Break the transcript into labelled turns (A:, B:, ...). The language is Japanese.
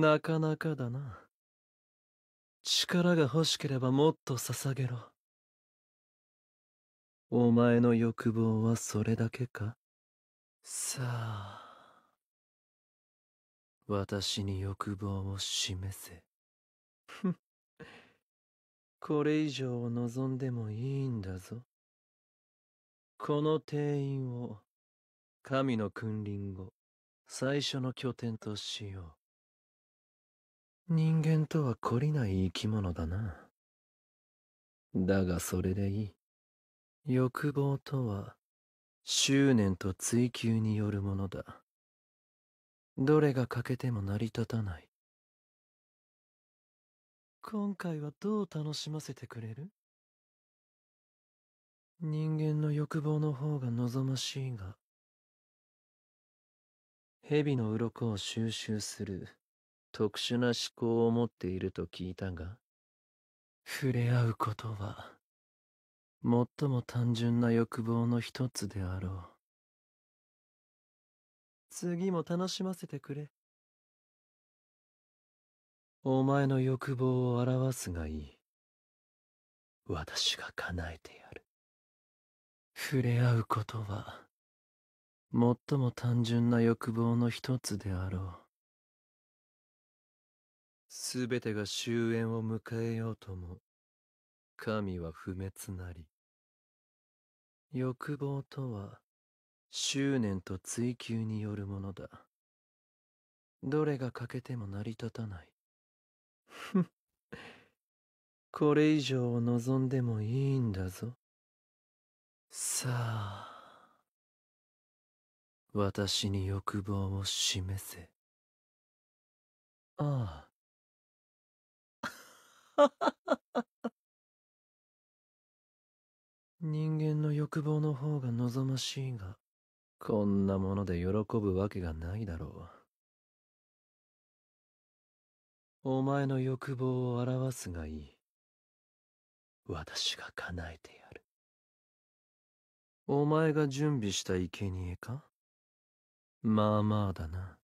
A: なかなかだな力が欲しければもっと捧げろお前の欲望はそれだけか
B: さあ
A: 私に欲望を示せこれ以上を望んでもいいんだぞこの定員を神の君臨後最初の拠点としよう
B: 人間とは懲りない生き物だな。だがそれでい
A: い。欲望とは、執念と追求によるものだ。どれが欠けても成り立
C: たない。今回はどう楽しませてくれる人間の欲望の方が望まし
B: いが、
A: 蛇の鱗を収集する特殊な思考を持っていると聞いたが
B: 触れ合う
A: ことは最も単純な欲望の一つであろう
C: 次も楽しませてくれ
B: お前の欲望を表すがいい私
A: が叶えてやる
B: 触れ合うことは
A: 最も単純な欲望の一つであろうすべてが終焉を迎えようとも、神は不滅なり。欲望とは、執念と追求によるものだ。どれが欠けても成り立たない。ふん。これ以上を望んでもいいんだぞ。さあ。
B: 私に欲望を示せ。ああ。
C: 人間の欲望の方が望ましいが、
A: こんなもので喜ぶわけがないだろ
C: う。お前の欲望を表すがいい。
A: 私が叶えてやる。お前が準備した生贄かまあまあだな。